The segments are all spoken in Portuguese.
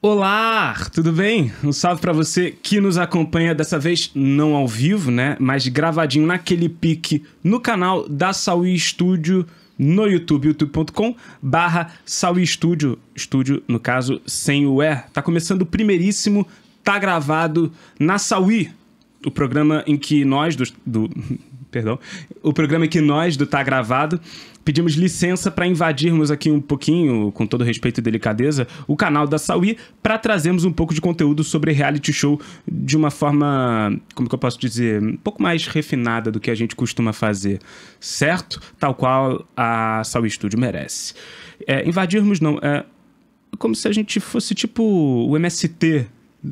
Olá, tudo bem? Um salve para você que nos acompanha dessa vez não ao vivo, né, mas gravadinho naquele pique no canal da Saui Studio no YouTube, youtube.com barra Studio, estúdio no caso sem o E. Tá começando o primeiríssimo, tá gravado na Saui, o programa em que nós do, do perdão, o programa que nós do Tá Gravado pedimos licença para invadirmos aqui um pouquinho, com todo respeito e delicadeza, o canal da Saui para trazermos um pouco de conteúdo sobre reality show de uma forma, como que eu posso dizer, um pouco mais refinada do que a gente costuma fazer, certo? Tal qual a Saui Studio merece. É, invadirmos não, é como se a gente fosse tipo o MST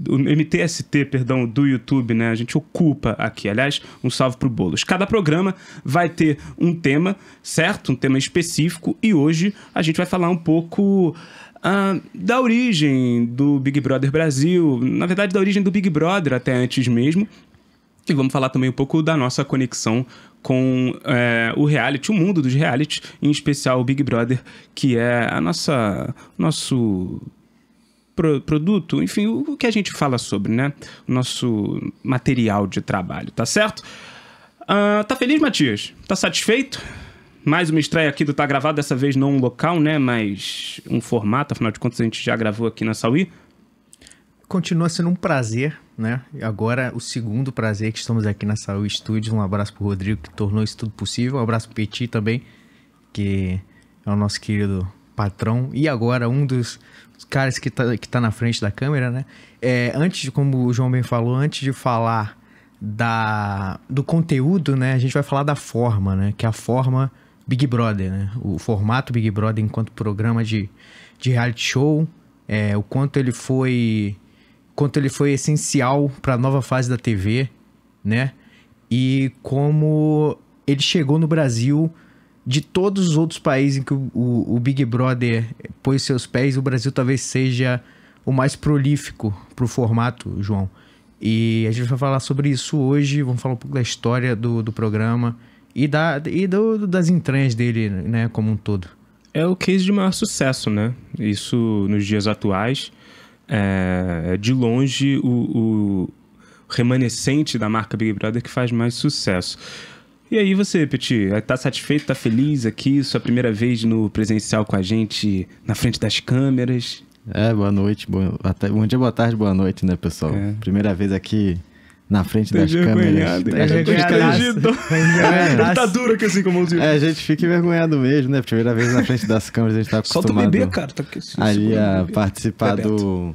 o MTST, perdão, do YouTube, né? A gente ocupa aqui. Aliás, um salve pro Bolos. Cada programa vai ter um tema, certo? Um tema específico e hoje a gente vai falar um pouco Uh, da origem do Big Brother Brasil, na verdade, da origem do Big Brother até antes mesmo. E vamos falar também um pouco da nossa conexão com é, o reality, o mundo dos reality, em especial o Big Brother, que é a nossa nosso pro, produto, enfim, o, o que a gente fala sobre, né? O nosso material de trabalho, tá certo? Uh, tá feliz, Matias? Tá satisfeito? Mais uma estreia aqui do Tá Gravado, dessa vez não um local, né? Mas um formato, afinal de contas a gente já gravou aqui na Saúl. Continua sendo um prazer, né? Agora, o segundo prazer que estamos aqui na Saúl Studios. Um abraço pro Rodrigo, que tornou isso tudo possível. Um abraço pro Petit também, que é o nosso querido patrão. E agora, um dos caras que tá, que tá na frente da câmera, né? É, antes, como o João bem falou, antes de falar da, do conteúdo, né? A gente vai falar da forma, né? Que é a forma Big Brother, né? O formato Big Brother enquanto programa de, de reality show, é, o quanto ele foi quanto ele foi essencial para a nova fase da TV, né? E como ele chegou no Brasil de todos os outros países em que o, o, o Big Brother pôs seus pés, o Brasil talvez seja o mais prolífico para o formato, João. E a gente vai falar sobre isso hoje, vamos falar um pouco da história do, do programa e, da, e do, das entranhas dele, né, como um todo. É o case de maior sucesso, né? Isso nos dias atuais. É, é de longe o, o remanescente da marca Big Brother que faz mais sucesso. E aí você, Peti? tá satisfeito, tá feliz aqui? Sua primeira vez no presencial com a gente, na frente das câmeras? É, boa noite, boa, até, bom dia, boa tarde, boa noite, né, pessoal? É. Primeira vez aqui na frente das câmeras. Tá constrangido. É, tá duro aqui assim como eu digo. É, a gente fica envergonhado mesmo, né? Primeira vez na frente das câmeras, a gente tá acostumado... Solta o bebê, cara. Tá aqui, assim, ali a participar do,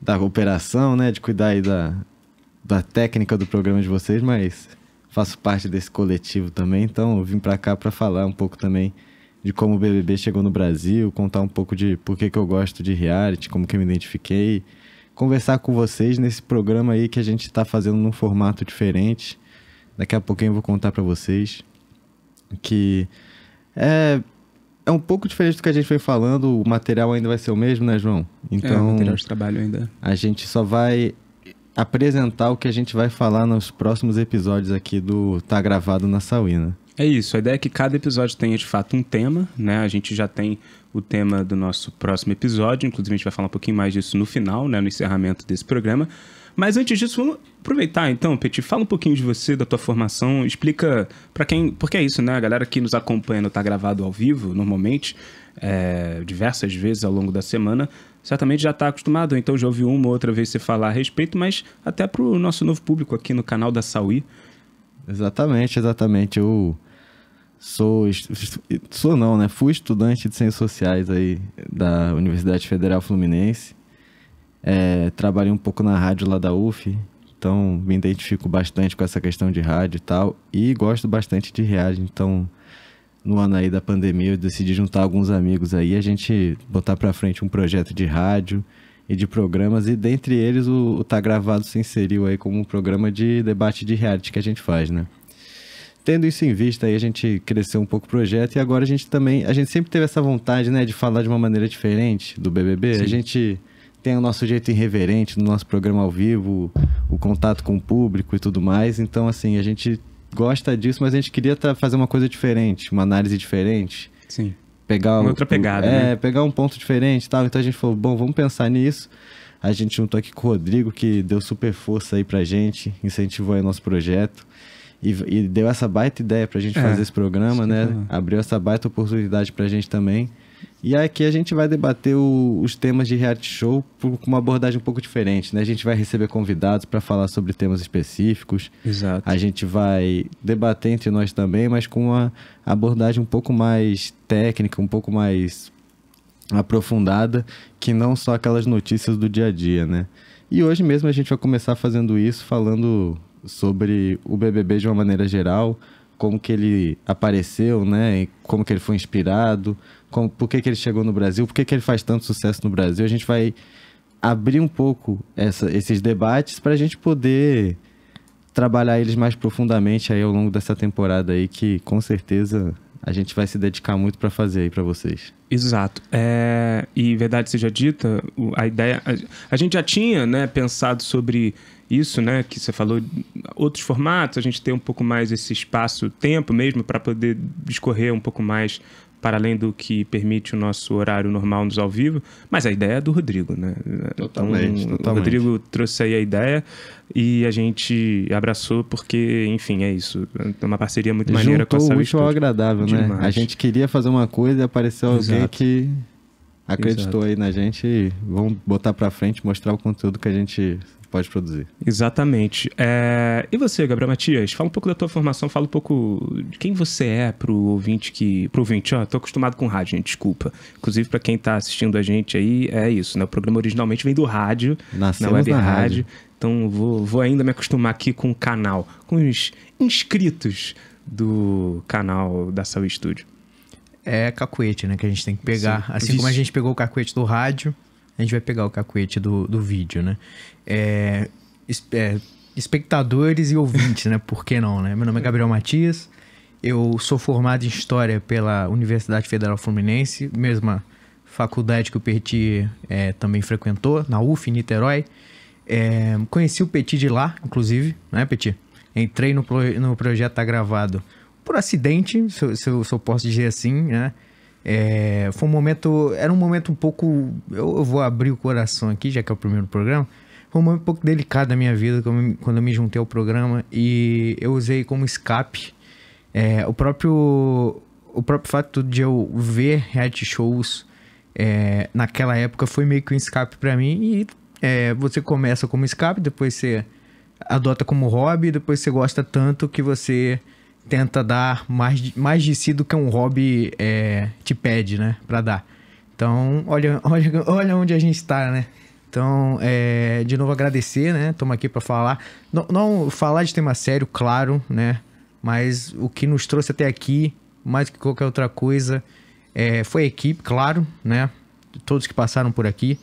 da operação, né? De cuidar aí da, da técnica do programa de vocês, mas faço parte desse coletivo também, então eu vim para cá para falar um pouco também de como o BBB chegou no Brasil, contar um pouco de por que, que eu gosto de reality, como que eu me identifiquei, conversar com vocês nesse programa aí que a gente está fazendo num formato diferente. Daqui a pouquinho eu vou contar para vocês que é é um pouco diferente do que a gente foi falando, o material ainda vai ser o mesmo, né, João? Então, é, o então, material de trabalho ainda. A gente só vai apresentar o que a gente vai falar nos próximos episódios aqui do Tá Gravado na Sauína. Né? É isso, a ideia é que cada episódio tenha de fato um tema, né? A gente já tem o tema do nosso próximo episódio, inclusive a gente vai falar um pouquinho mais disso no final, né, no encerramento desse programa. Mas antes disso, vamos aproveitar então, Petit, fala um pouquinho de você, da tua formação, explica para quem, porque é isso, né? A galera que nos acompanha no tá gravado ao vivo, normalmente, é, diversas vezes ao longo da semana, certamente já está acostumado, ou então já ouviu uma ou outra vez você falar a respeito, mas até para o nosso novo público aqui no canal da Saui. Exatamente, exatamente. Eu sou, sou não, né? Fui estudante de Ciências Sociais aí da Universidade Federal Fluminense. É, trabalhei um pouco na rádio lá da UF, então me identifico bastante com essa questão de rádio e tal, e gosto bastante de rádio, então no ano aí da pandemia, eu decidi juntar alguns amigos aí, a gente botar para frente um projeto de rádio e de programas, e dentre eles o, o Tá Gravado se inseriu aí como um programa de debate de reality que a gente faz, né? tendo isso em vista aí a gente cresceu um pouco o projeto e agora a gente também a gente sempre teve essa vontade né de falar de uma maneira diferente do BBB Sim. a gente tem o nosso jeito irreverente no nosso programa ao vivo o contato com o público e tudo mais então assim a gente gosta disso, mas a gente queria tá, fazer uma coisa diferente, uma análise diferente. Sim. Pegar uma outra pegada, é, né? pegar um ponto diferente e tal. Então a gente falou, bom, vamos pensar nisso. A gente juntou aqui com o Rodrigo, que deu super força aí pra gente, incentivou aí nosso projeto. E, e deu essa baita ideia pra gente é, fazer esse programa, né? Abriu essa baita oportunidade pra gente também. E aqui a gente vai debater o, os temas de reality show com uma abordagem um pouco diferente, né? A gente vai receber convidados para falar sobre temas específicos. Exato. A gente vai debater entre nós também, mas com uma abordagem um pouco mais técnica, um pouco mais aprofundada que não só aquelas notícias do dia a dia, né? E hoje mesmo a gente vai começar fazendo isso, falando sobre o BBB de uma maneira geral, como que ele apareceu, né? E como que ele foi inspirado, como, por que, que ele chegou no Brasil, por que, que ele faz tanto sucesso no Brasil. A gente vai abrir um pouco essa, esses debates para a gente poder trabalhar eles mais profundamente aí ao longo dessa temporada aí que com certeza a gente vai se dedicar muito para fazer aí para vocês. Exato. É, e verdade seja dita, a ideia a, a gente já tinha né, pensado sobre isso, né, que você falou, outros formatos, a gente tem um pouco mais esse espaço-tempo mesmo para poder discorrer um pouco mais para além do que permite o nosso horário normal nos ao vivo, mas a ideia é do Rodrigo, né? Totalmente, então, totalmente. O Rodrigo trouxe aí a ideia e a gente abraçou porque, enfim, é isso. É uma parceria muito Juntou maneira com a Juntou o útil ao agradável, né? Demais. né? A gente queria fazer uma coisa e apareceu alguém que acreditou Exato. aí na gente e vamos botar para frente, mostrar o conteúdo que a gente pode produzir. Exatamente. É... E você, Gabriel Matias? Fala um pouco da tua formação, fala um pouco de quem você é pro ouvinte que... Pro ouvinte, ó, tô acostumado com rádio, gente, desculpa. Inclusive, para quem tá assistindo a gente aí, é isso, né? O programa originalmente vem do rádio, Nascemos na web na rádio. rádio. Então, vou, vou ainda me acostumar aqui com o canal, com os inscritos do canal da Saúde Estúdio é cacuete, né? Que a gente tem que pegar. Sim. Assim como a gente pegou o cacuete do rádio, a gente vai pegar o cacuete do, do vídeo, né? É, é, espectadores e ouvintes, né? Por que não, né? Meu nome é Gabriel Matias. Eu sou formado em História pela Universidade Federal Fluminense, mesma faculdade que o Petit é, também frequentou, na UF, em Niterói. É, conheci o Petit de lá, inclusive, né, Petit? Entrei no, pro, no projeto Tá Gravado por acidente, se se se eu posso dizer assim, né? É, foi um momento. Era um momento um pouco. Eu, eu, vou abrir o coração aqui, já que é o primeiro programa. Foi um momento um pouco delicado da minha vida quando eu me juntei ao programa e eu usei como escape é, o próprio o próprio fato de eu ver reality shows é, naquela época foi meio que um escape para mim e é, você começa como escape, depois você adota como hobby, depois você gosta tanto que você tenta dar mais, mais de si do que um hobby é, te pede, né? Pra dar. Então, olha, olha, olha onde a gente está, né? Então, é, de novo agradecer, né? Estamos aqui para falar. Não, não, falar de tema sério, claro, né? Mas o que nos trouxe até aqui, mais que qualquer outra coisa, é, foi a equipe, claro, né? Todos que passaram por aqui,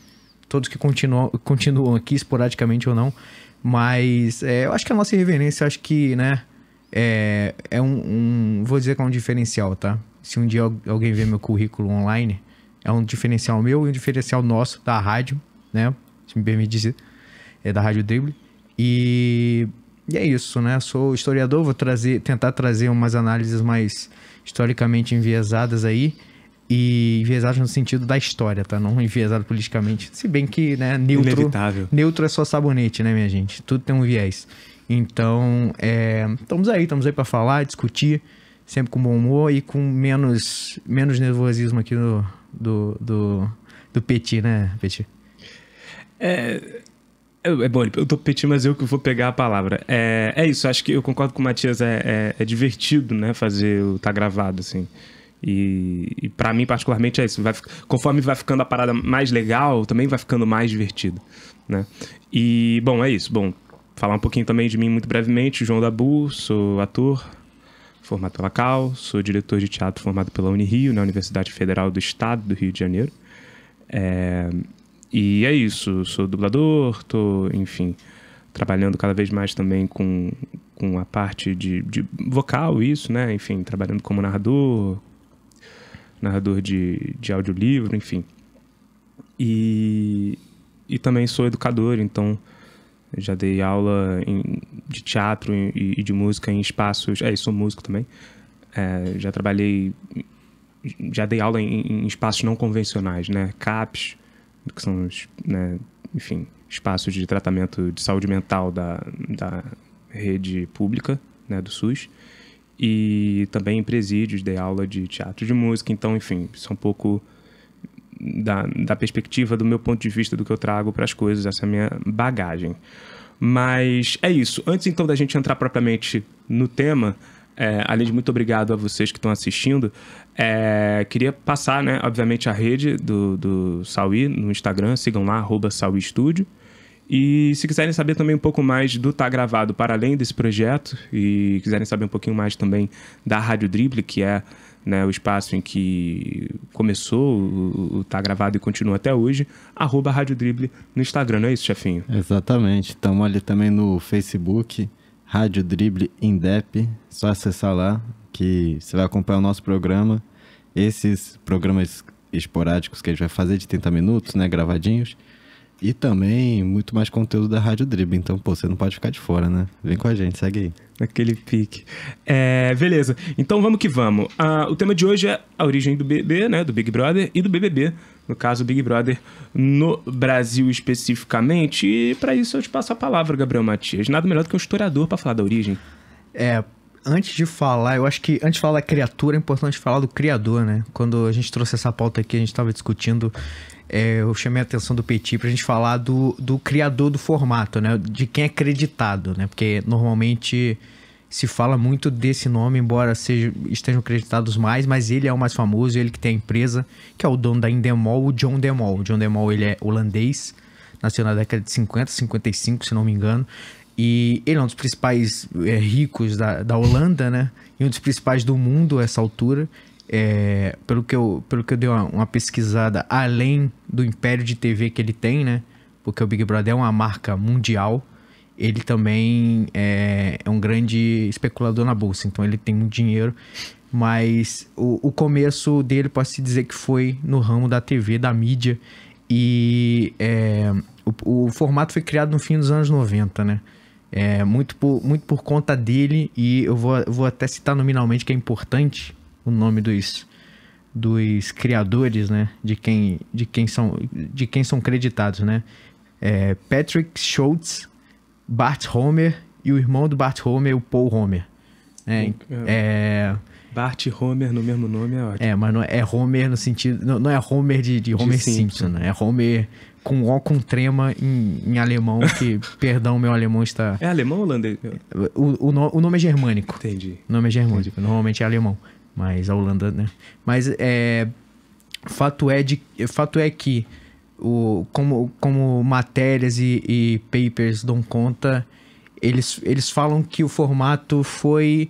todos que continuam, continuam aqui, esporadicamente ou não. Mas é, eu acho que a nossa irreverência, acho que, né? É, é um, um, Vou dizer que é um diferencial, tá? Se um dia alguém ver meu currículo online, é um diferencial meu e um diferencial nosso da rádio, né? Se me permite dizer. É da Rádio Dribble. E, e é isso, né? Sou historiador, vou trazer, tentar trazer umas análises mais historicamente enviesadas aí e enviesadas no sentido da história, tá? Não enviesado politicamente. Se bem que, né, neutro, Inevitável. neutro é só sabonete, né, minha gente? Tudo tem um viés. Então, é, estamos aí, estamos aí para falar, discutir, sempre com bom humor e com menos, menos nervosismo aqui do, do, do Petit, né, Petit? É, é, é bom, eu tô petit, mas eu que vou pegar a palavra. É, é isso, acho que eu concordo com o Matias, é, é, é divertido, né, fazer o tá gravado, assim. E, e para mim, particularmente, é isso. Vai, conforme vai ficando a parada mais legal, também vai ficando mais divertido, né? E, bom, é isso. Bom, falar um pouquinho também de mim muito brevemente. João Dabu, sou ator formado pela Cal, sou diretor de teatro formado pela Unirio, na Universidade Federal do Estado do Rio de Janeiro. É, e é isso, sou dublador, tô, enfim, trabalhando cada vez mais também com, com a parte de, de vocal, isso, né? Enfim, trabalhando como narrador, narrador de, de audiolivro, enfim. E, e também sou educador, então eu já dei aula em, de teatro e, e, de música em espaços. É, sou músico também. É, já trabalhei. Já dei aula em, em, espaços não convencionais, né? CAPs, que são, né, enfim, espaços de tratamento de saúde mental da, da rede pública, né, do SUS. E também em presídios, dei aula de teatro de música. Então, enfim, sou um pouco da, da perspectiva, do meu ponto de vista, do que eu trago para as coisas, essa é a minha bagagem. Mas é isso. Antes então da gente entrar propriamente no tema, é, além de muito obrigado a vocês que estão assistindo, é, queria passar, né, obviamente, a rede do, do Saui no Instagram, sigam lá, arroba Saui Studio. E se quiserem saber também um pouco mais do Tá Gravado, para além desse projeto, e quiserem saber um pouquinho mais também da Rádio Drible, que é né, o espaço em que começou o, o Tá Gravado e continua até hoje, arroba Rádio Drible no Instagram, não é isso, chefinho? Exatamente. Estamos ali também no Facebook, Rádio Drible Indep. Só acessar lá que você vai acompanhar o nosso programa. Esses programas esporádicos que a gente vai fazer de 30 minutos, né, gravadinhos, e também muito mais conteúdo da Rádio Dribble, Então, pô, você não pode ficar de fora, né? Vem com a gente, segue aí. Naquele pique. É, beleza. Então vamos que vamos. Ah, o tema de hoje é a origem do BB, né? Do Big Brother e do BBB. No caso, Big Brother no Brasil especificamente. E para isso eu te passo a palavra, Gabriel Matias. Nada melhor do que um historiador para falar da origem. É, antes de falar, eu acho que antes de falar da criatura, é importante falar do criador, né? Quando a gente trouxe essa pauta aqui, a gente estava discutindo é, eu chamei a atenção do Petit para a gente falar do, do criador do formato, né? De quem é creditado, né? Porque normalmente se fala muito desse nome, embora seja, estejam creditados mais, mas ele é o mais famoso, ele que tem a empresa, que é o dono da Endemol, o John Demol. O John Demol, ele é holandês, nasceu na década de 50, 55, se não me engano, e ele é um dos principais é, ricos da, da Holanda, né? E um dos principais do mundo a essa altura é, pelo, que eu, pelo que eu dei uma, uma, pesquisada, além do império de TV que ele tem, né? Porque o Big Brother é uma marca mundial, ele também é, é um grande especulador na bolsa, então ele tem muito dinheiro. Mas o, o começo dele, posso dizer que foi no ramo da TV, da mídia. E é, o, o, formato foi criado no fim dos anos 90, né? É, muito, por, muito por conta dele, e eu vou, vou até citar nominalmente que é importante, o nome dos, dos criadores, né? De quem, de quem são, de quem são creditados, né? É Patrick Schultz, Bart Homer e o irmão do Bart Homer, o Paul Homer. Né? É, é, Bart Homer no mesmo nome é ótimo. É, mas não é Homer no sentido. Não, não é Homer de, de Homer de Simpson, Simpson né? É Homer com O com trema em, em alemão, que, perdão, meu alemão está. É alemão ou holandês? O, o, o, nome é germânico. Entendi. O nome é germânico, Entendi. normalmente é alemão. Mas a Holanda, né? Mas é, fato, é de, fato é que o, como, como matérias e, e papers dão conta, eles, eles falam que o formato foi.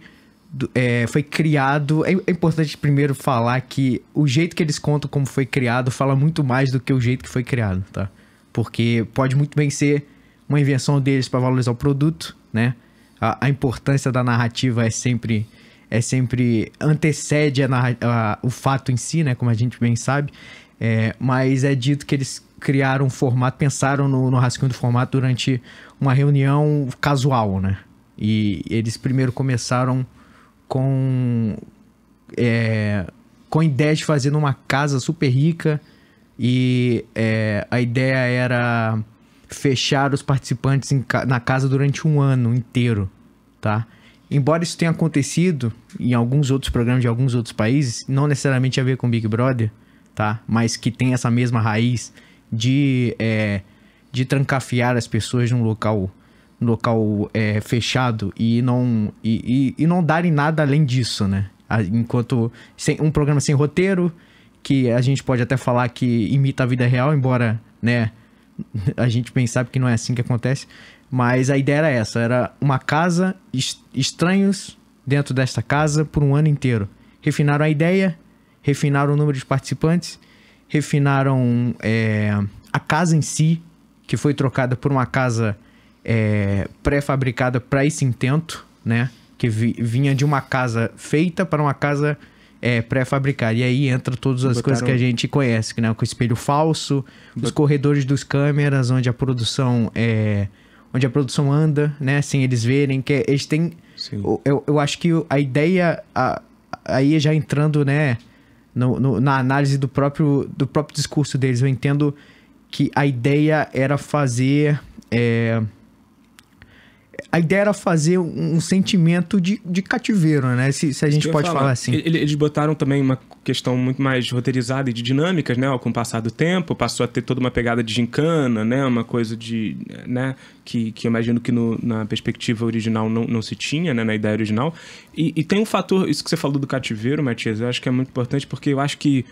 É, foi criado. É, é importante primeiro falar que o jeito que eles contam como foi criado fala muito mais do que o jeito que foi criado, tá? Porque pode muito bem ser uma invenção deles para valorizar o produto, né? A, a, importância da narrativa é sempre é sempre antecede a, a, o fato em si, né? Como a gente bem sabe. É, mas é dito que eles criaram um formato, pensaram no, no rascunho do formato durante uma reunião casual, né? E eles primeiro começaram com é, com a ideia de fazer numa casa super rica e é, a ideia era fechar os participantes em, na casa durante um ano inteiro, tá? Embora isso tenha acontecido em alguns outros programas de alguns outros países, não necessariamente a ver com Big Brother, tá? Mas que tem essa mesma raiz de, é, de trancafiar as pessoas num local num local é, fechado e não e, e, e, não darem nada além disso, né? Enquanto sem, um programa sem roteiro que a gente pode até falar que imita a vida real, embora, né? A gente sabe que não é assim que acontece, mas a ideia era essa: era uma casa, estranhos dentro desta casa por um ano inteiro. Refinaram a ideia, refinaram o número de participantes, refinaram é, a casa em si, que foi trocada por uma casa é, pré-fabricada para esse intento, né? Que vi, vinha de uma casa feita para uma casa é, pré-fabricada. E aí entra todas as Botaram... coisas que a gente conhece, né? Com o espelho falso, Bot... os corredores dos câmeras, onde a produção é onde a produção anda, né? Sem eles verem. Que eles têm. Eu, eu, eu acho que a ideia. A, aí é já entrando, né? No, no, na análise do próprio, do próprio discurso deles, eu entendo que a ideia era fazer. É, a ideia era fazer um, sentimento de, de cativeiro, né? Se, se a gente pode falar. falar. assim. Eles botaram também uma questão muito mais roteirizada e de dinâmicas, né? Com o passar do tempo, passou a ter toda uma pegada de gincana, né? Uma coisa de. né? Que, que imagino que no, na perspectiva original não, não se tinha, né? Na ideia original. E, e tem um fator, isso que você falou do cativeiro, Matias, eu acho que é muito importante porque eu acho que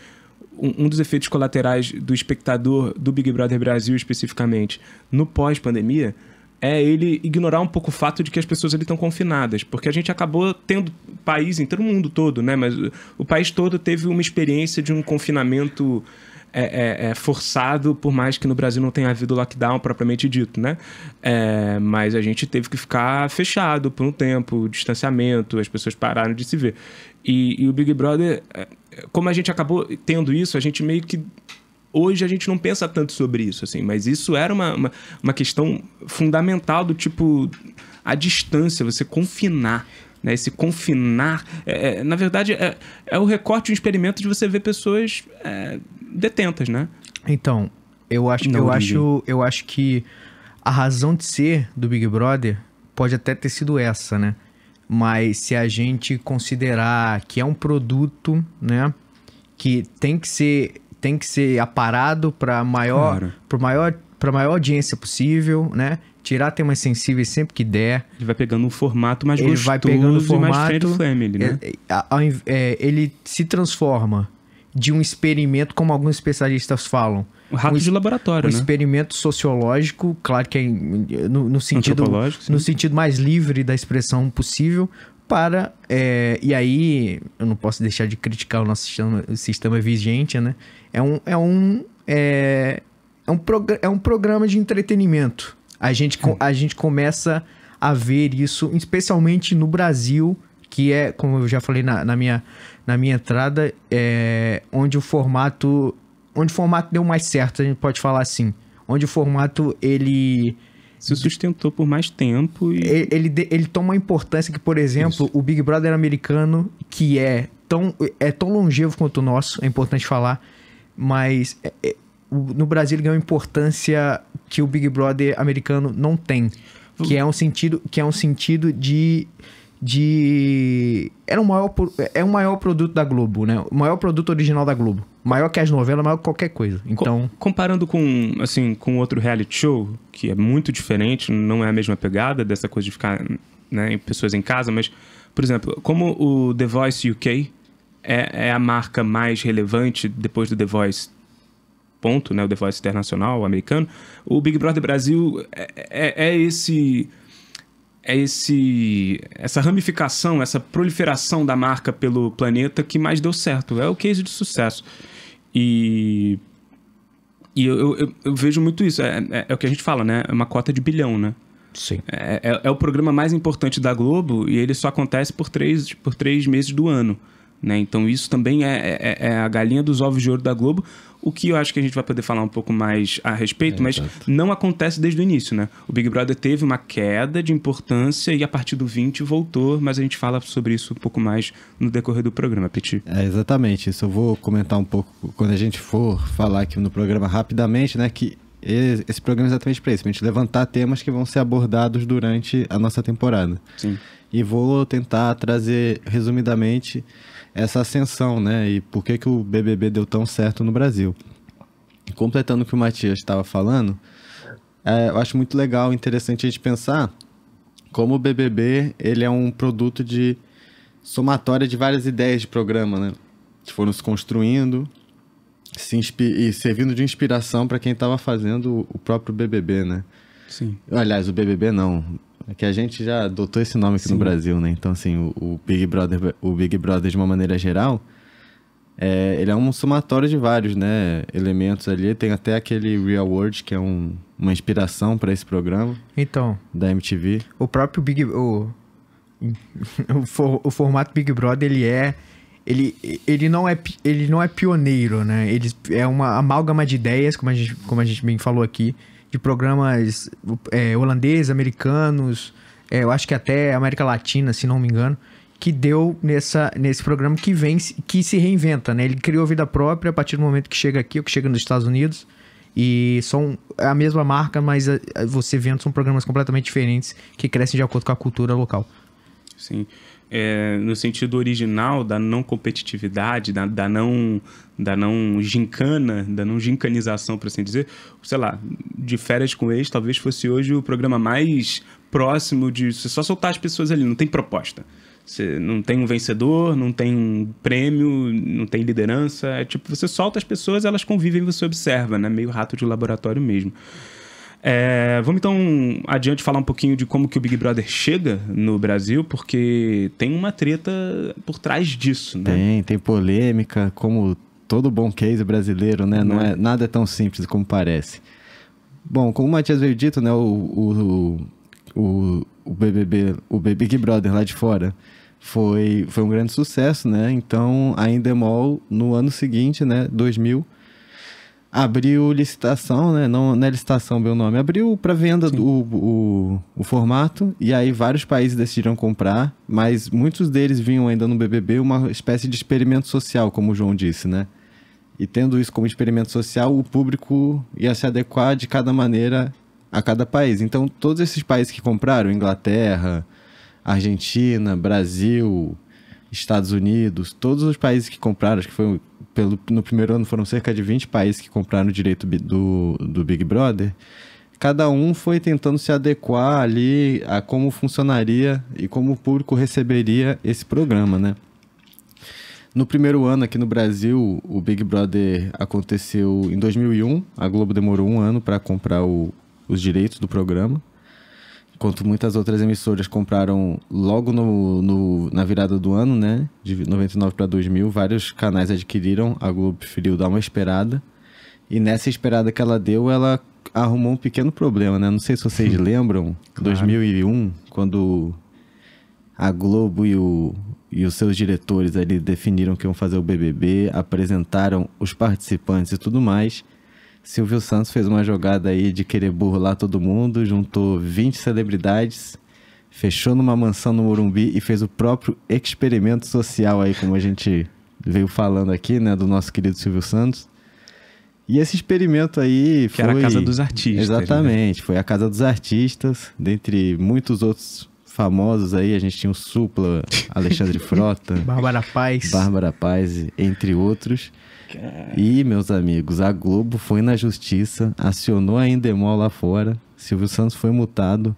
um dos efeitos colaterais do espectador do Big Brother Brasil especificamente no pós-pandemia é ele ignorar um pouco o fato de que as pessoas ali estão confinadas, porque a gente acabou tendo país inteiro, o mundo todo, né? Mas o país todo teve uma experiência de um confinamento é, é, é forçado, por mais que no Brasil não tenha havido lockdown propriamente dito, né? É, mas a gente teve que ficar fechado por um tempo, distanciamento, as pessoas pararam de se ver. E, e o Big Brother, é, como a gente acabou tendo isso, a gente meio que hoje a gente não pensa tanto sobre isso, assim, mas isso era uma, uma, uma questão fundamental do tipo a distância, você confinar. Né, esse confinar. É, é, na verdade, é, é o recorte, o experimento de você ver pessoas é, detentas, né? Então, eu acho, eu, acho, eu acho que a razão de ser do Big Brother pode até ter sido essa, né? Mas se a gente considerar que é um produto, né? Que tem que ser tem que ser aparado para maior, para maior, para maior audiência possível, né? Tirar temas sensíveis sempre que der. Ele vai pegando um formato mais ele gostoso vai pegando um formato, e mais family, né? É, é, é, ele se transforma de um experimento, como alguns especialistas falam. O rato um, de laboratório, um né? experimento sociológico, claro que é no, no sentido no sentido mais livre da expressão possível, para. É, e aí, eu não posso deixar de criticar o nosso sistema, sistema vigente, né? É um, é um, é, é um, é um programa de entretenimento. A gente, a gente começa a ver isso, especialmente no Brasil, que é, como eu já falei na, na minha, na minha entrada, é, onde o formato. Onde o formato deu mais certo, a gente pode falar assim. Onde o formato ele. Se sustentou por mais tempo e. Ele, ele, ele toma importância que, por exemplo, isso. o Big Brother americano, que é tão, é tão longevo quanto o nosso, é importante falar mas é, é, no Brasil ele ganhou importância que o Big Brother americano não tem, que é um sentido, que é um sentido de de era é o maior é o maior produto da Globo, né? O maior produto original da Globo, maior que as novelas, maior que qualquer coisa. Então, comparando com assim, com outro reality show, que é muito diferente, não é a mesma pegada dessa coisa de ficar, né, pessoas em casa, mas por exemplo, como o The Voice UK, é, é a marca mais relevante depois do The Voice ponto, né, o The Voice internacional, americano, o Big Brother Brasil é, é, é, esse é esse essa ramificação, essa proliferação da marca pelo planeta que mais deu certo, é o case de sucesso. E e eu, eu, eu vejo muito isso, é, é, é, o que a gente fala, né? É uma cota de bilhão, né? Sim. É, é, é o programa mais importante da Globo e ele só acontece por três, por três meses do ano. Né? Então isso também é, é, é, é, a galinha dos ovos de ouro da Globo, o que eu acho que a gente vai poder falar um pouco mais a respeito, é, mas não acontece desde o início, né? O Big Brother teve uma queda de importância e a partir do 20 voltou, mas a gente fala sobre isso um pouco mais no decorrer do programa, Petit. É, exatamente, isso eu vou comentar um pouco quando a gente for falar aqui no programa rapidamente, né? Que esse programa é exatamente para isso, para a gente levantar temas que vão ser abordados durante a nossa temporada. Sim. E vou tentar trazer resumidamente essa ascensão, né? E por que, que o BBB deu tão certo no Brasil. Completando o que o Matias estava falando, é, eu acho muito legal, interessante a gente pensar como o BBB ele é um produto de somatória de várias ideias de programa, né? Que foram se construindo se e servindo de inspiração para quem estava fazendo o próprio BBB, né? Sim. Aliás, o BBB não, é que a gente já adotou esse nome aqui Sim. no Brasil, né? Então, assim, o, o, Big Brother, o Big Brother, de uma maneira geral, é, ele é um somatório de vários, né, elementos ali. Tem até aquele Real World, que é um, uma inspiração para esse programa. Então. Da MTV. O próprio Big... O, o, for, o formato Big Brother, ele é ele, ele, não é, ele não é pioneiro, né? Ele é uma amálgama de ideias, como a gente, como a gente bem falou aqui, de programas é, holandeses, americanos, é, eu acho que até América Latina, se não me engano, que deu nessa, nesse programa que vem, que se reinventa, né? Ele criou vida própria a partir do momento que chega aqui, ou que chega nos Estados Unidos. E são é a mesma marca, mas é, você vendo são programas completamente diferentes que crescem de acordo com a cultura local. Sim é, no sentido original da não competitividade, da, da não da não gincana, da não gincanização, por assim dizer, sei lá, de férias com ex, talvez fosse hoje o programa mais próximo de você só soltar as pessoas ali, não tem proposta. Você não tem um vencedor, não tem um prêmio, não tem liderança. É tipo, você solta as pessoas, elas convivem, você observa, né? Meio rato de laboratório mesmo. É, vamos então adiante falar um pouquinho de como que o Big Brother chega no Brasil, porque tem uma treta por trás disso, né? Tem, tem polêmica, como todo bom case brasileiro, né? Não, Não né? é, nada é tão simples como parece. Bom, como o Matias veio dito, né, o, o, o, o BBB, o Big Brother lá de fora foi, foi um grande sucesso, né? Então, a Endemol, no ano seguinte, né, 2000, abriu licitação, né? Não, não é licitação meu nome, abriu para venda do, o, o, o, formato, e aí vários países decidiram comprar, mas muitos deles vinham ainda no BBB uma espécie de experimento social, como o João disse, né? E tendo isso como experimento social, o público ia se adequar de cada maneira a cada país. Então, todos esses países que compraram, Inglaterra, Argentina, Brasil, Estados Unidos, todos os países que compraram, acho que foi pelo, no primeiro ano foram cerca de 20 países que compraram o direito do, do Big Brother. Cada um foi tentando se adequar ali a como funcionaria e como o público receberia esse programa, né? No primeiro ano aqui no Brasil, o Big Brother aconteceu em 2001. A Globo demorou um ano para comprar o, os direitos do programa quanto muitas outras emissoras compraram logo no, no na virada do ano, né? De 99 para 2000, vários canais adquiriram. A Globo preferiu dar uma esperada. E nessa esperada que ela deu, ela arrumou um pequeno problema, né? Não sei se vocês hum. lembram, claro. 2001, quando a Globo e, o, e os seus diretores ali definiram que iam fazer o BBB, apresentaram os participantes e tudo mais. Silvio Santos fez uma jogada aí de querer burlar todo mundo, juntou 20 celebridades, fechou numa mansão no Morumbi e fez o próprio experimento social aí, como a gente veio falando aqui, né, do nosso querido Silvio Santos. E esse experimento aí que foi... Que era a Casa dos Artistas. Né? Exatamente, né? foi a Casa dos Artistas, dentre muitos outros famosos aí, a gente tinha o Supla, Alexandre Frota... Bárbara Paz. Bárbara Paz, entre outros... E, meus amigos, a Globo foi na justiça, acionou a Endemol lá fora, Silvio Santos foi multado.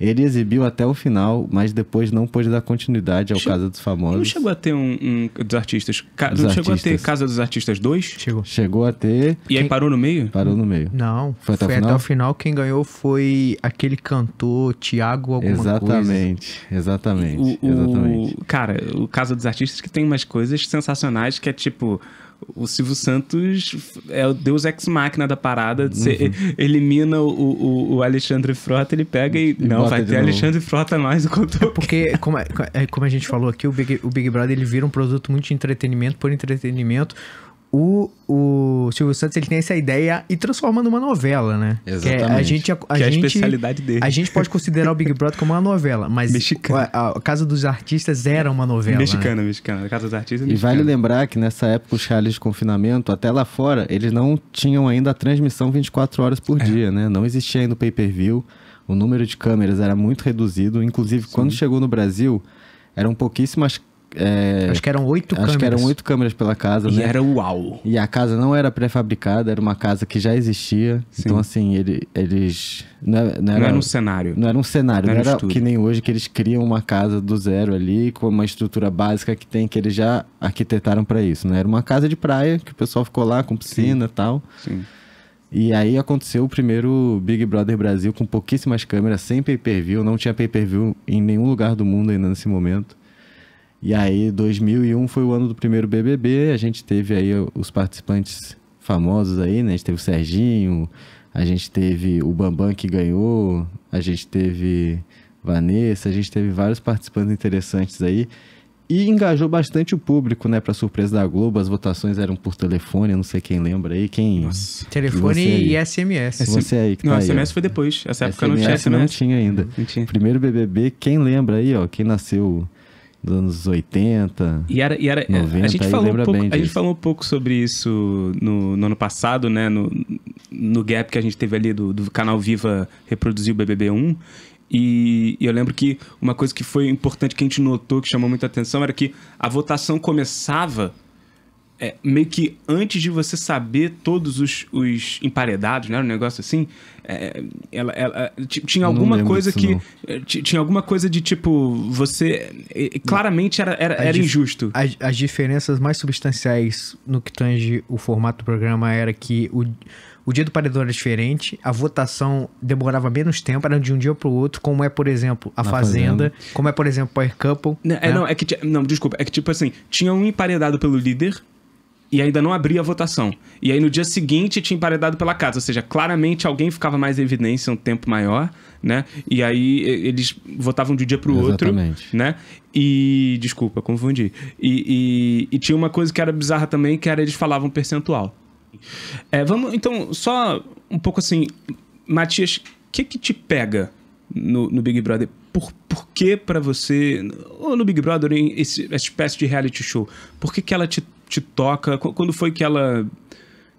Ele exibiu até o final, mas depois não pôde dar continuidade ao che... Casa dos Famosos. Não chegou a ter um, um dos artistas. Ca... Dos não chegou a ter Casa dos Artistas 2? Chegou. Chegou a ter. E aí quem... parou no meio? Parou no meio. Não. Foi até, foi o, final? até o final. Quem ganhou foi aquele cantor Tiago alguma exatamente, coisa. Exatamente. O, o, exatamente. Cara, o Casa dos Artistas que tem umas coisas sensacionais que é tipo o Silvio Santos é o deus ex-máquina da parada. Você uhum. elimina o, o, o, Alexandre Frota, ele pega e. e não, vai ter Alexandre Frota mais do que é Porque, como, é, é, como a gente falou aqui, o Big, o Big Brother ele vira um produto muito de entretenimento por entretenimento o, o Silvio Santos ele tem essa ideia e transforma numa novela, né? É, Exatamente. Que é, a gente, a, a que gente, é a especialidade dele. A gente pode considerar o Big Brother como uma novela, mas mexicana. A, a Casa dos Artistas era uma novela. Né? Mexicana, né? mexicana. A Casa dos Artistas é E vale lembrar que nessa época, os Charles de confinamento, até lá fora, eles não tinham ainda a transmissão 24 horas por é. dia, né? Não existia ainda o pay-per-view. O número de câmeras era muito reduzido. Inclusive, Sim. quando chegou no Brasil, eram pouquíssimas é, acho que eram oito acho câmeras. Acho que eram oito câmeras pela casa, e né? era uau! E a casa não era pré-fabricada, era uma casa que já existia. Sim. Então, assim, ele, eles... Não era, é, não, era, não era, um cenário. Não era um cenário. Não, não era, um que nem hoje, que eles criam uma casa do zero ali, com uma estrutura básica que tem, que eles já arquitetaram para isso, né? Era uma casa de praia, que o pessoal ficou lá com piscina e tal. Sim. E aí aconteceu o primeiro Big Brother Brasil com pouquíssimas câmeras, sem pay-per-view, não tinha pay-per-view em nenhum lugar do mundo ainda nesse momento. E aí, 2001 foi o ano do primeiro BBB, a gente teve aí os participantes famosos aí, né? A gente teve o Serginho, a gente teve o Bambam que ganhou, a gente teve Vanessa, a gente teve vários participantes interessantes aí. E engajou bastante o público, né? Para surpresa da Globo, as votações eram por telefone, não sei quem lembra aí, quem... Nossa. Telefone e SMS. Você aí que tá Não, SMS foi depois, essa época SMS não tinha SMS. não tinha ainda. Não tinha. Primeiro BBB, quem lembra aí, ó, quem nasceu dos anos 80. E era, e era 90, é, a gente falou um pouco, disso. gente falou um pouco sobre isso no, no ano passado, né, no, no gap que a gente teve ali do, do canal Viva reproduzir o BBB 1. E, e, eu lembro que uma coisa que foi importante que a gente notou, que chamou muita atenção, era que a votação começava é, meio que antes de você saber todos os, os emparedados, né? Um negócio assim. É, ela, ela tinha alguma coisa que. É, tinha alguma coisa de tipo. Você. É, é, claramente era, era, era injusto. As, as, diferenças mais substanciais no que tange o formato do programa era que o. O dia do paredão era diferente, a votação demorava menos tempo, era de um dia para o outro, como é, por exemplo, a fazenda, fazenda, como é, por exemplo, Power Couple. Não, né? é, não, é que. Não, desculpa, é que tipo assim, tinha um emparedado pelo líder, e ainda não abria a votação. E aí no dia seguinte tinha emparedado pela casa, ou seja, claramente alguém ficava mais em evidência um tempo maior, né? E aí eles votavam de um dia para o outro, né? E desculpa, confundi. E, e, e, tinha uma coisa que era bizarra também, que era eles falavam percentual. É, vamos então só um pouco assim, Matias, o que que te pega no, no Big Brother? por, por que para você, ou no Big Brother, em esse, essa espécie de reality show, por que, que ela te te toca? Quando foi que ela.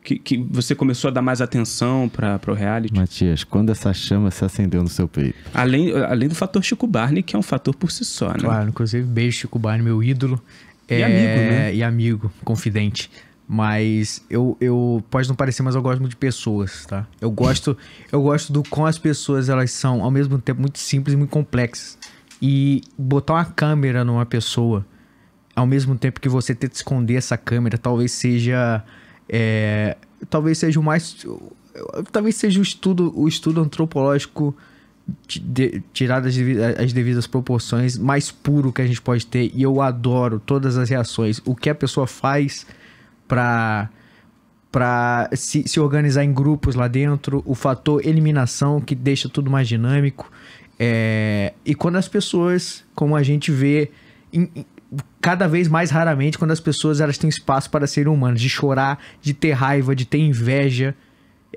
Que, que você começou a dar mais atenção para o reality? Matias, quando essa chama se acendeu no seu peito? Além, além do fator Chico Barney, que é um fator por si só, né? Claro, inclusive, beijo Chico Barney, meu ídolo. E é... amigo, né? E amigo, confidente. Mas eu, eu pode não parecer, mas eu gosto muito de pessoas, tá? Eu gosto eu gosto do quão as pessoas elas são ao mesmo tempo muito simples e muito complexas. E botar uma câmera numa pessoa ao mesmo tempo que você tenta esconder essa câmera, talvez seja. É, talvez seja o mais. Talvez seja o estudo, o estudo antropológico de, tirado as, as, devidas proporções, mais puro que a gente pode ter. E eu adoro todas as reações. O que a pessoa faz para para se, se organizar em grupos lá dentro, o fator eliminação que deixa tudo mais dinâmico. É, e quando as pessoas, como a gente vê, in, cada vez mais raramente quando as pessoas elas têm espaço para serem humanas, de chorar, de ter raiva, de ter inveja.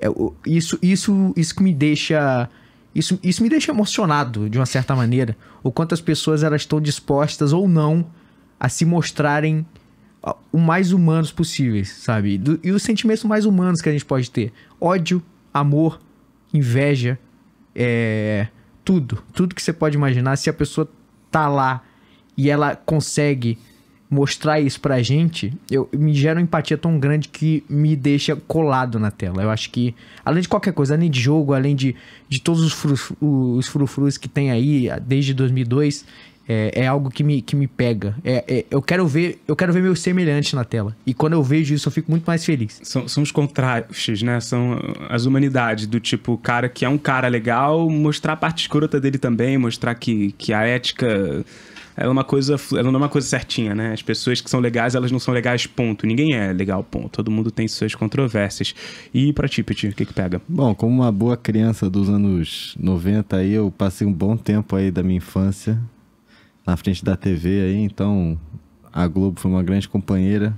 É, isso, isso, isso que me deixa isso, isso me deixa emocionado de uma certa maneira, o quanto as pessoas elas estão dispostas ou não a se mostrarem o mais humanos possíveis, sabe? E os sentimentos mais humanos que a gente pode ter: ódio, amor, inveja, é, tudo, tudo que você pode imaginar. Se a pessoa tá lá e ela consegue mostrar isso pra gente, eu me gera uma empatia tão grande que me deixa colado na tela. Eu acho que, além de qualquer coisa, além de jogo, além de, de todos os, frufru, os frufrus que tem aí desde 2002, é, é algo que me, que me pega. É, é, eu quero ver eu quero ver meus semelhantes na tela. E quando eu vejo isso, eu fico muito mais feliz. São, são os contrastes, né? São as humanidades, do tipo, o cara que é um cara legal, mostrar a parte escrota dele também, mostrar que, que a ética ela é uma coisa, ela não é uma coisa certinha, né? As pessoas que são legais, elas não são legais, ponto. Ninguém é legal, ponto. Todo mundo tem suas controvérsias. E pra Tippet, o que que pega? Bom, como uma boa criança dos anos 90 aí, eu passei um bom tempo aí da minha infância na frente da TV aí, então a Globo foi uma grande companheira.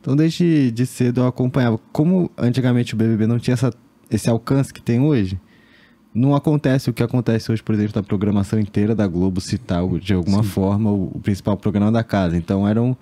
Então desde de cedo eu acompanhava. Como antigamente o BBB não tinha essa, esse alcance que tem hoje, não acontece o que acontece hoje, por exemplo, da programação inteira da Globo citar de alguma Sim. forma o, principal programa da casa. Então eram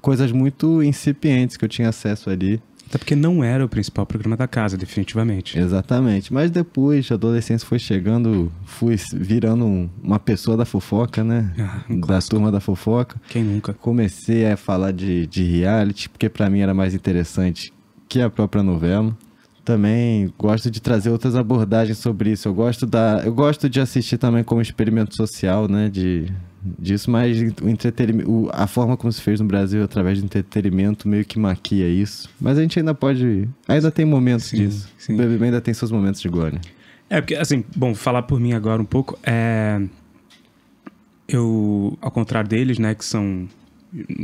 coisas muito incipientes que eu tinha acesso ali. Até porque não era o principal programa da casa, definitivamente. Exatamente. Mas depois, a adolescência foi chegando, fui virando uma pessoa da fofoca, né? Ah, da turma da fofoca. Quem nunca? Comecei a falar de, de reality, porque para mim era mais interessante que a própria novela também gosto de trazer outras abordagens sobre isso. Eu gosto da, eu gosto de assistir também como experimento social, né, de disso, mas o entretenimento, a forma como se fez no Brasil através de entretenimento meio que maquia isso. Mas a gente ainda pode, ainda tem momentos sim, disso. Sim. O BBB ainda tem seus momentos de glória. É porque assim, bom, falar por mim agora um pouco é eu, ao contrário deles, né, que são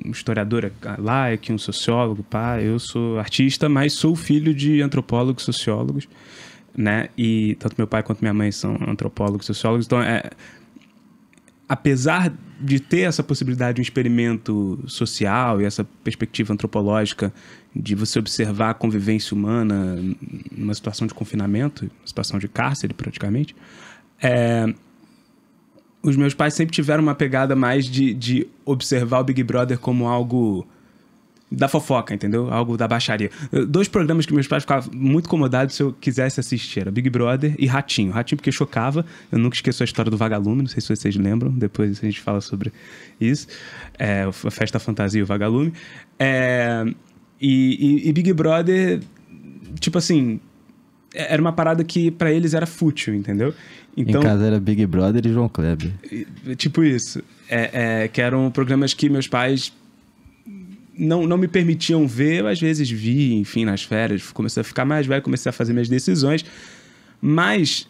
um historiador lá, que um sociólogo, pá, eu sou artista, mas sou filho de antropólogos, sociólogos, né? E tanto meu pai quanto minha mãe são antropólogos, sociólogos, então é apesar de ter essa possibilidade de um experimento social e essa perspectiva antropológica de você observar a convivência humana numa situação de confinamento, situação de cárcere praticamente, é, os meus pais sempre tiveram uma pegada mais de, de observar o Big Brother como algo da fofoca, entendeu? Algo da baixaria. Dois programas que meus pais ficavam muito incomodados se eu quisesse assistir era Big Brother e Ratinho. Ratinho porque chocava, eu nunca esqueço a história do vagalume, não sei se vocês lembram, depois a gente fala sobre isso. É, a festa fantasia e o vagalume. É, e, e, e Big Brother, tipo assim, é, era uma parada que para eles era fútil, entendeu? Então, em casa era Big Brother e João Kleber. Tipo isso. É, é, que eram programas que meus pais não, não me permitiam ver. Eu às vezes vi, enfim, nas férias. Comecei a ficar mais velho, comecei a fazer minhas decisões. Mas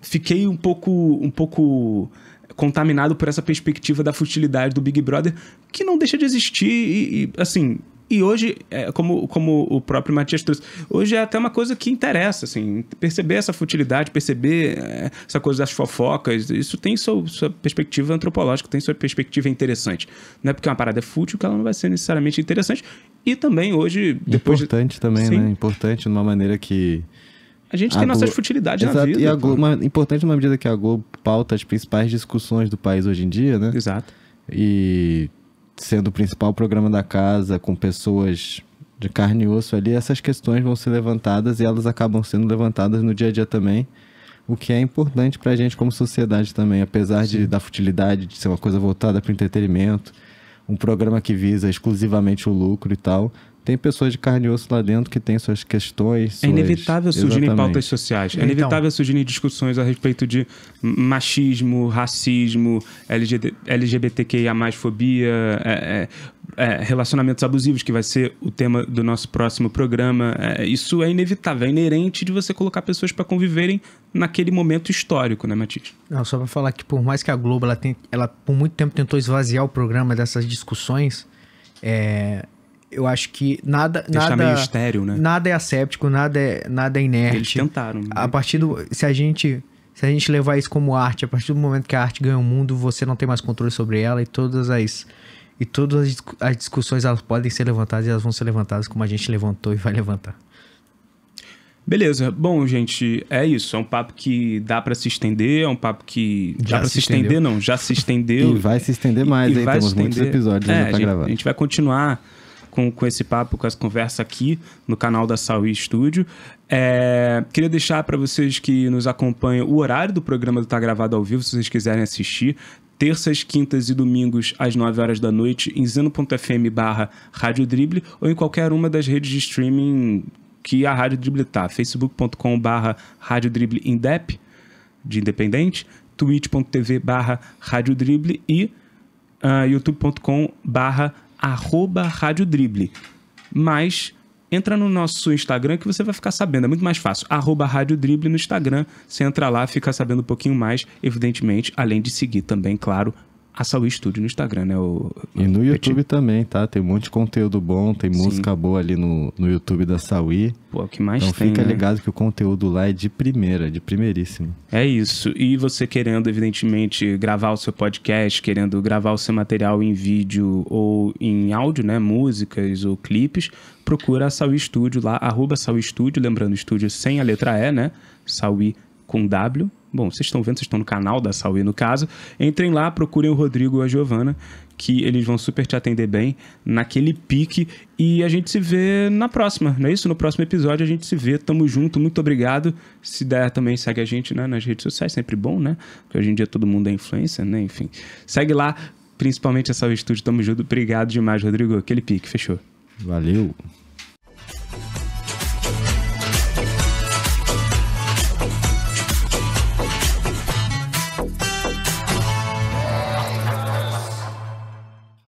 fiquei um pouco, um pouco contaminado por essa perspectiva da futilidade do Big Brother, que não deixa de existir. E, e assim, e hoje, é, como, como o próprio Matias trouxe, hoje é até uma coisa que interessa, assim, perceber essa futilidade, perceber é, essa coisa das fofocas, isso tem sua perspectiva antropológica, tem sua perspectiva interessante. Não é porque uma parada é fútil que ela não vai ser necessariamente interessante. E também hoje... Depois Importante de... também, Sim. né? Importante de uma maneira que... A gente a tem Globo... nossas futilidades Exato. na vida. E a Globo, uma, importante na medida que a Globo pauta as principais discussões do país hoje em dia, né? Exato. E sendo o principal programa da casa, com pessoas de carne e osso ali, essas questões vão ser levantadas e elas acabam sendo levantadas no dia a dia também, o que é importante para a gente como sociedade também, apesar de, da futilidade de ser uma coisa voltada para entretenimento, um programa que visa exclusivamente o lucro e tal, tem pessoas de carne e osso lá dentro que têm suas questões. É suas... É inevitável surgirem Exatamente. pautas sociais. É então. inevitável surgirem discussões a respeito de machismo, racismo, LGBTQIA, fobia, é, é, é, relacionamentos abusivos, que vai ser o tema do nosso próximo programa. É, isso é inevitável, é inerente de você colocar pessoas para conviverem naquele momento histórico, né, Matias? Não, só para falar que por mais que a Globo, ela, tem, ela por muito tempo tentou esvaziar o programa dessas discussões. É, eu acho que nada. Deixar tá nada, meio estéreo, né? Nada é asséptico, nada é, nada é inerte. Eles tentaram. Né? A partir do. Se a gente. Se a gente levar isso como arte, a partir do momento que a arte ganha o mundo, você não tem mais controle sobre ela e todas as. E todas as discussões elas podem ser levantadas e elas vão ser levantadas como a gente levantou e vai levantar. Beleza. Bom, gente, é isso. É um papo que dá para se estender, é um papo que já dá para se, se estender, não, já se estendeu. e vai se estender mais, e, hein? vai Temos se estender. muitos episódios é, ainda pra gente, gravar. A gente vai continuar com, com esse papo, com essa conversa aqui no canal da Saúde Estúdio. É, queria deixar para vocês que nos acompanham o horário do programa do Tá Gravado ao Vivo, se vocês quiserem assistir terças, quintas e domingos às 9 horas da noite em zeno.fm barra Rádio Drible ou em qualquer uma das redes de streaming que a Rádio Drible tá, facebook.com barra Rádio Drible Indep, de independente, twitch.tv barra Rádio Drible e uh, ah, youtube.com barra arroba Rádio Drible. Mas entra no nosso Instagram que você vai ficar sabendo. É muito mais fácil. Arroba Rádio Drible no Instagram. Você entra lá, fica sabendo um pouquinho mais, evidentemente, além de seguir também, claro, a Saúde Estúdio no Instagram, né? O, e no YouTube te... também, tá? Tem um monte de conteúdo bom, tem Sim. música boa ali no, no YouTube da Saúde. Pô, o que mais então tem, fica né? ligado que o conteúdo lá é de primeira, de primeiríssimo. É isso. E você querendo, evidentemente, gravar o seu podcast, querendo gravar o seu material em vídeo ou em áudio, né? Músicas ou clipes, procura a Saúde Estúdio lá, arroba Saúde Studio lembrando, estúdio sem a letra E, né? Saúde com W, Bom, vocês estão vendo, vocês estão no canal da Saúde, no caso. Entrem lá, procurem o Rodrigo e a Giovana, que eles vão super te atender bem naquele pique. E a gente se vê na próxima, não é isso? No próximo episódio a gente se vê. Tamo junto, muito obrigado. Se der também, segue a gente né, nas redes sociais, sempre bom, né? Porque hoje em dia todo mundo é influencer, né? Enfim, segue lá, principalmente a Saúde Estúdio. Tamo junto, obrigado demais, Rodrigo. Aquele pique, fechou. Valeu.